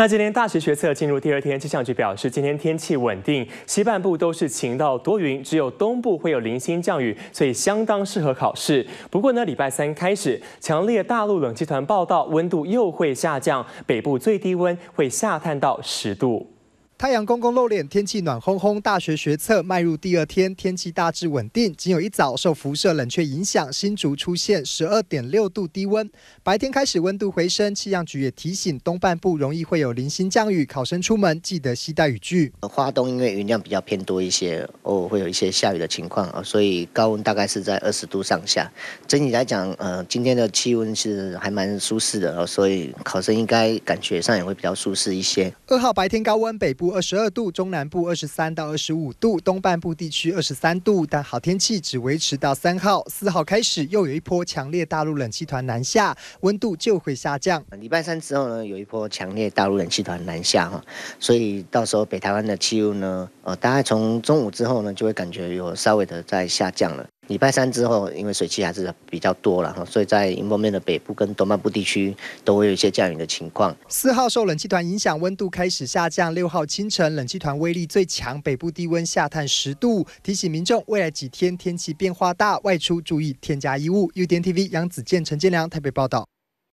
那今天大学学测进入第二天，气象局表示，今天天气稳定，西半部都是晴到多云，只有东部会有零星降雨，所以相当适合考试。不过呢，礼拜三开始，强烈大陆冷气团报道，温度又会下降，北部最低温会下探到十度。太阳公公露脸，天气暖烘烘。大学学测迈入第二天，天气大致稳定，仅有一早受辐射冷却影响，新竹出现十二点六度低温。白天开始温度回升，气象局也提醒东半部容易会有零星降雨，考生出门记得携带雨具。花东因为云量比较偏多一些，偶尔会有一些下雨的情况啊，所以高温大概是在二十度上下。整体来讲，呃，今天的气温是还蛮舒适的，所以考生应该感觉上也会比较舒适一些。二号白天高温，北部。二十二度，中南部二十三到二十五度，东半部地区二十三度，但好天气只维持到三号、四号开始，又有一波强烈大陆冷气团南下，温度就会下降。礼拜三之后呢，有一波强烈大陆冷气团南下哈，所以到时候北台湾的气温呢，呃，大概从中午之后呢，就会感觉有稍微的在下降了。礼拜三之后，因为水汽还是比较多了哈，所以在迎林面的北部跟东南部地区都会有一些降雨的情况。四号受冷气团影响，温度开始下降。六号清晨冷气团威力最强，北部低温下探十度。提醒民众，未来几天天气变化大，外出注意添加衣物。U D T V 杨子健、陈建良台北报道。